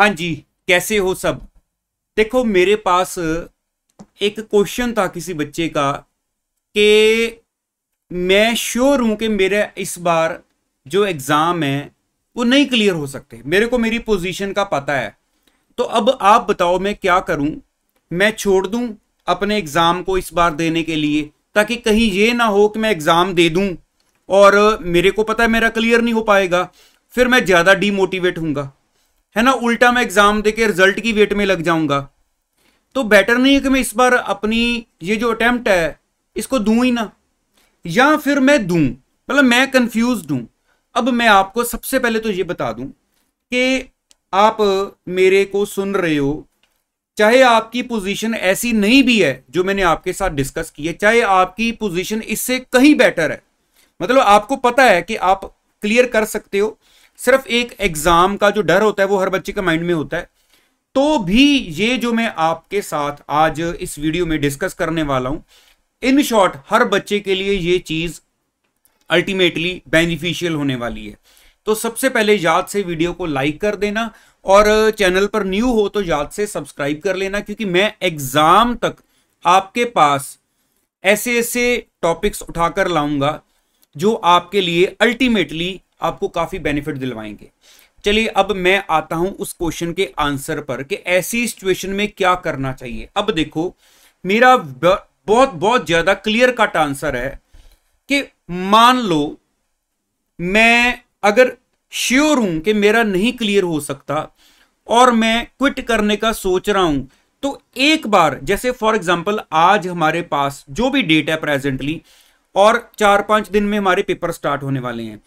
हाँ जी कैसे हो सब देखो मेरे पास एक क्वेश्चन था किसी बच्चे का कि मैं श्योर हूं कि मेरा इस बार जो एग्ज़ाम है वो नहीं क्लियर हो सकते मेरे को मेरी पोजीशन का पता है तो अब आप बताओ मैं क्या करूं मैं छोड़ दूं अपने एग्ज़ाम को इस बार देने के लिए ताकि कहीं ये ना हो कि मैं एग्ज़ाम दे दूं और मेरे को पता है मेरा क्लियर नहीं हो पाएगा फिर मैं ज़्यादा डीमोटिवेट हूँगा है ना उल्टा मैं एग्जाम दे के रिजल्ट की वेट में लग जाऊंगा तो बेटर नहीं है कि मैं इस बार अपनी ये जो अटैम्प्ट है इसको दूं ही ना या फिर मैं दूं मतलब मैं कंफ्यूज हूं अब मैं आपको सबसे पहले तो ये बता दूं कि आप मेरे को सुन रहे हो चाहे आपकी पोजीशन ऐसी नहीं भी है जो मैंने आपके साथ डिस्कस की है चाहे आपकी पोजीशन इससे कहीं बेटर है मतलब आपको पता है कि आप क्लियर कर सकते हो सिर्फ एक एग्जाम का जो डर होता है वो हर बच्चे के माइंड में होता है तो भी ये जो मैं आपके साथ आज इस वीडियो में डिस्कस करने वाला हूं इन शॉर्ट हर बच्चे के लिए ये चीज अल्टीमेटली बेनिफिशियल होने वाली है तो सबसे पहले याद से वीडियो को लाइक कर देना और चैनल पर न्यू हो तो याद से सब्सक्राइब कर लेना क्योंकि मैं एग्जाम तक आपके पास ऐसे ऐसे टॉपिक्स उठाकर लाऊंगा जो आपके लिए अल्टीमेटली आपको काफ़ी बेनिफिट दिलवाएंगे चलिए अब मैं आता हूं उस क्वेश्चन के आंसर पर कि ऐसी सिचुएशन में क्या करना चाहिए अब देखो मेरा बहुत बहुत ज़्यादा क्लियर कट आंसर है कि मान लो मैं अगर श्योर हूं कि मेरा नहीं क्लियर हो सकता और मैं क्विट करने का सोच रहा हूं तो एक बार जैसे फॉर एग्जाम्पल आज हमारे पास जो भी डेट है प्रेजेंटली और चार पांच दिन में हमारे पेपर स्टार्ट होने वाले हैं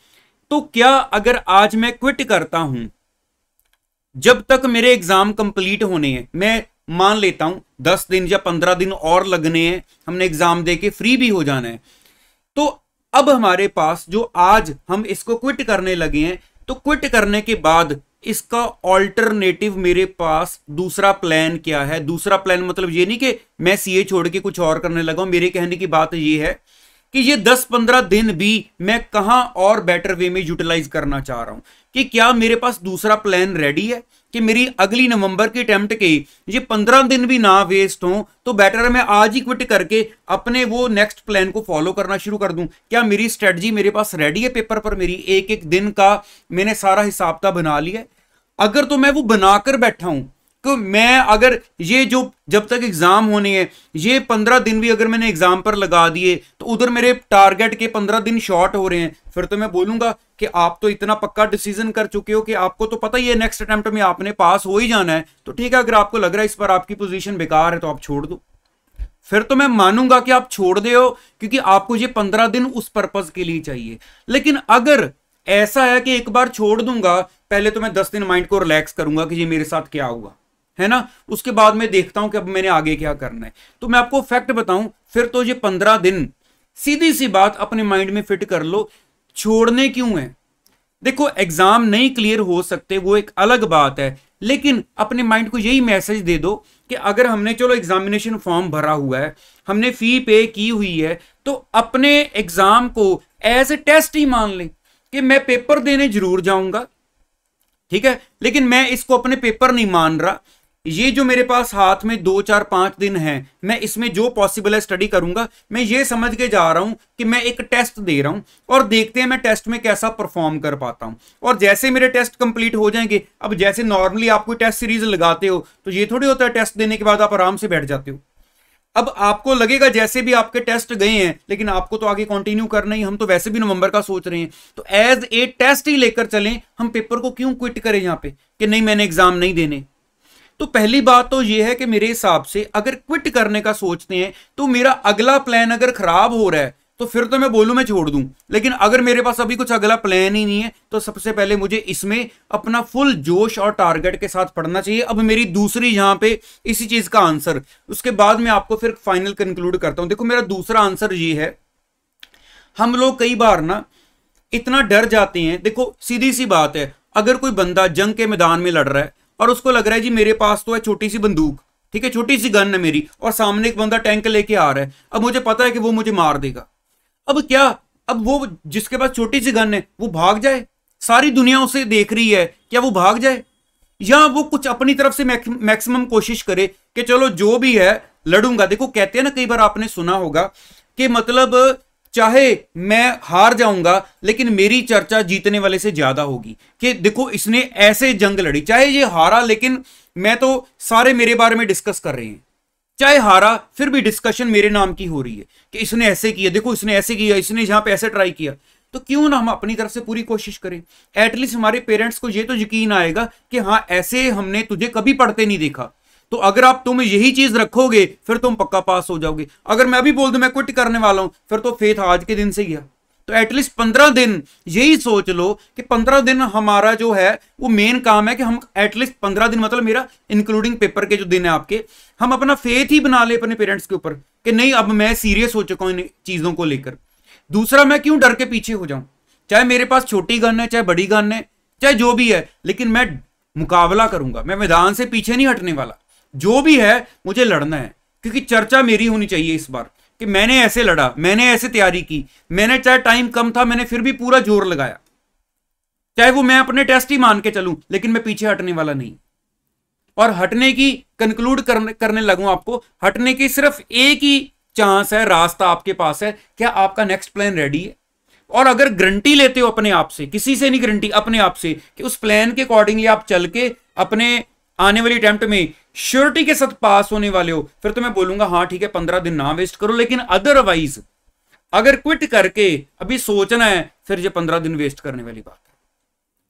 तो क्या अगर आज मैं क्विट करता हूं जब तक मेरे एग्जाम कंप्लीट होने हैं मैं मान लेता हूं दस दिन या पंद्रह दिन और लगने हैं हमने एग्जाम दे के फ्री भी हो जाना है तो अब हमारे पास जो आज हम इसको क्विट करने लगे हैं तो क्विट करने के बाद इसका ऑल्टरनेटिव मेरे पास दूसरा प्लान क्या है दूसरा प्लान मतलब ये नहीं कि मैं सीए छोड़ के कुछ और करने लगा मेरे कहने की बात ये है कि ये 10-15 दिन भी मैं कहाँ और बेटर वे में यूटिलाइज करना चाह रहा हूँ कि क्या मेरे पास दूसरा प्लान रेडी है कि मेरी अगली नवंबर के अटैम्प्ट के ये 15 दिन भी ना वेस्ट हों तो बेटर है मैं आज ही क्विट करके अपने वो नेक्स्ट प्लान को फॉलो करना शुरू कर दूं क्या मेरी स्ट्रेटजी मेरे पास रेडी है पेपर पर मेरी एक एक दिन का मैंने सारा हिसाब का बना लिया है अगर तो मैं वो बनाकर बैठा हूं कि तो मैं अगर ये जो जब तक एग्ज़ाम होने हैं ये पंद्रह दिन भी अगर मैंने एग्ज़ाम पर लगा दिए तो उधर मेरे टारगेट के पंद्रह दिन शॉर्ट हो रहे हैं फिर तो मैं बोलूंगा कि आप तो इतना पक्का डिसीजन कर चुके हो कि आपको तो पता ही है नेक्स्ट अटैम्प्ट में आपने पास हो ही जाना है तो ठीक है अगर आपको लग रहा है इस पर आपकी पोजिशन बेकार है तो आप छोड़ दो फिर तो मैं मानूंगा कि आप छोड़ दे क्योंकि आपको ये पंद्रह दिन उस पर्पज के लिए चाहिए लेकिन अगर ऐसा है कि एक बार छोड़ दूंगा पहले तो मैं दस दिन माइंड को रिलैक्स करूंगा कि ये मेरे साथ क्या हुआ है ना उसके बाद में देखता हूं कि अब मैंने आगे क्या करना है तो मैं आपको फैक्ट बताऊं फिर तो ये पंद्रह दिन सीधी सी बात अपने माइंड में फिट कर लो छोड़ने क्यों है देखो एग्जाम नहीं क्लियर हो सकते वो एक अलग बात है लेकिन अपने माइंड को यही मैसेज दे दो कि अगर हमने चलो एग्जामिनेशन फॉर्म भरा हुआ है हमने फी पे की हुई है तो अपने एग्जाम को एज ए टेस्ट ही मान लें कि मैं पेपर देने जरूर जाऊंगा ठीक है लेकिन मैं इसको अपने पेपर नहीं मान रहा ये जो मेरे पास हाथ में दो चार पांच दिन हैं मैं इसमें जो पॉसिबल है स्टडी करूंगा मैं ये समझ के जा रहा हूं कि मैं एक टेस्ट दे रहा हूं और देखते हैं मैं टेस्ट में कैसा परफॉर्म कर पाता हूं और जैसे मेरे टेस्ट कंप्लीट हो जाएंगे अब जैसे नॉर्मली आप कोई टेस्ट सीरीज लगाते हो तो ये थोड़ी होता है टेस्ट देने के बाद आप आराम से बैठ जाते हो अब आपको लगेगा जैसे भी आपके टेस्ट गए हैं लेकिन आपको तो आगे कंटिन्यू करना ही हम तो वैसे भी नवंबर का सोच रहे हैं तो एज ए टेस्ट ही लेकर चलें हम पेपर को क्यों क्विट करें यहाँ पे कि नहीं मैंने एग्जाम नहीं देने तो पहली बात तो यह है कि मेरे हिसाब से अगर क्विट करने का सोचते हैं तो मेरा अगला प्लान अगर खराब हो रहा है तो फिर तो मैं बोलूं मैं छोड़ दूं लेकिन अगर मेरे पास अभी कुछ अगला प्लान ही नहीं है तो सबसे पहले मुझे इसमें अपना फुल जोश और टारगेट के साथ पढ़ना चाहिए अब मेरी दूसरी यहां पे इसी चीज का आंसर उसके बाद मैं आपको फिर फाइनल कंक्लूड करता हूं देखो मेरा दूसरा आंसर ये है हम लोग कई बार ना इतना डर जाते हैं देखो सीधी सी बात है अगर कोई बंदा जंग के मैदान में लड़ रहा है और उसको लग रहा है जी मेरे पास तो है छोटी सी बंदूक ठीक है छोटी सी गन है मेरी और सामने एक बंदा टैंक लेके आ रहा है अब मुझे पता है कि वो मुझे मार देगा अब क्या अब वो जिसके पास छोटी सी गन है वो भाग जाए सारी दुनिया उसे देख रही है क्या वो भाग जाए या वो कुछ अपनी तरफ से मैक्सिमम कोशिश करे कि चलो जो भी है लड़ूंगा देखो कहते हैं ना कई बार आपने सुना होगा कि मतलब चाहे मैं हार जाऊंगा लेकिन मेरी चर्चा जीतने वाले से ज्यादा होगी कि देखो इसने ऐसे जंग लड़ी चाहे ये हारा लेकिन मैं तो सारे मेरे बारे में डिस्कस कर रहे हैं चाहे हारा फिर भी डिस्कशन मेरे नाम की हो रही है कि इसने ऐसे किया देखो इसने ऐसे किया इसने यहाँ पे ऐसे ट्राई किया तो क्यों ना हम अपनी तरफ से पूरी कोशिश करें एटलीस्ट हमारे पेरेंट्स को ये तो यकीन आएगा कि हाँ ऐसे हमने तुझे कभी पढ़ते नहीं देखा तो अगर आप तुम यही चीज रखोगे फिर तुम पक्का पास हो जाओगे अगर मैं भी बोल दू मैं क्विट करने वाला हूं फिर तो फेथ आज के दिन से गया तो एटलीस्ट पंद्रह दिन यही सोच लो कि पंद्रह दिन हमारा जो है वो मेन काम है कि हम एटलीस्ट पंद्रह दिन मतलब मेरा इंक्लूडिंग पेपर के जो दिन है आपके हम अपना फेथ ही बना ले अपने पेरेंट्स के ऊपर कि नहीं अब मैं सीरियस हो चुका हूं इन चीजों को लेकर दूसरा मैं क्यों डर के पीछे हो जाऊं चाहे मेरे पास छोटी गन है चाहे बड़ी गन है चाहे जो भी है लेकिन मैं मुकाबला करूंगा मैं मैदान से पीछे नहीं हटने वाला जो भी है मुझे लड़ना है क्योंकि चर्चा मेरी होनी चाहिए इस बार कि मैंने ऐसे लड़ा मैंने ऐसे तैयारी की मैंने चाहे टाइम कम था मैंने फिर भी पूरा जोर लगाया चाहे वो मैं अपने टेस्ट ही मान के चलूं लेकिन मैं पीछे हटने वाला नहीं और हटने की कंक्लूड करने करने लगूं आपको हटने की सिर्फ एक ही चांस है रास्ता आपके पास है क्या आपका नेक्स्ट प्लान रेडी है और अगर गारंटी लेते हो अपने आप से किसी से नहीं गारंटी अपने आप से कि उस प्लान के अकॉर्डिंगली आप चल के अपने आने वाली अटैम्प्ट में श्योरिटी के साथ पास होने वाले हो फिर तो मैं बोलूंगा हाँ ठीक है पंद्रह दिन ना वेस्ट करो लेकिन अदरवाइज अगर क्विट करके अभी सोचना है फिर ये पंद्रह दिन वेस्ट करने वाली बात है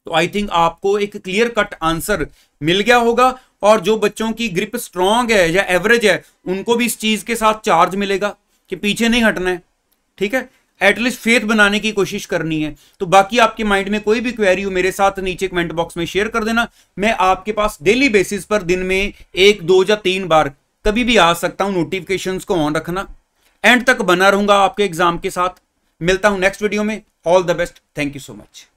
तो आई थिंक आपको एक क्लियर कट आंसर मिल गया होगा और जो बच्चों की ग्रिप स्ट्रांग है या एवरेज है उनको भी इस चीज के साथ चार्ज मिलेगा कि पीछे नहीं हटना है ठीक है एटलीस्ट फेथ बनाने की कोशिश करनी है तो बाकी आपके माइंड में कोई भी क्वेरी हो मेरे साथ नीचे कमेंट बॉक्स में शेयर कर देना मैं आपके पास डेली बेसिस पर दिन में एक दो या तीन बार कभी भी आ सकता हूं नोटिफिकेशन को ऑन रखना एंड तक बना रहूंगा आपके एग्जाम के साथ मिलता हूं नेक्स्ट वीडियो में all the best thank you so much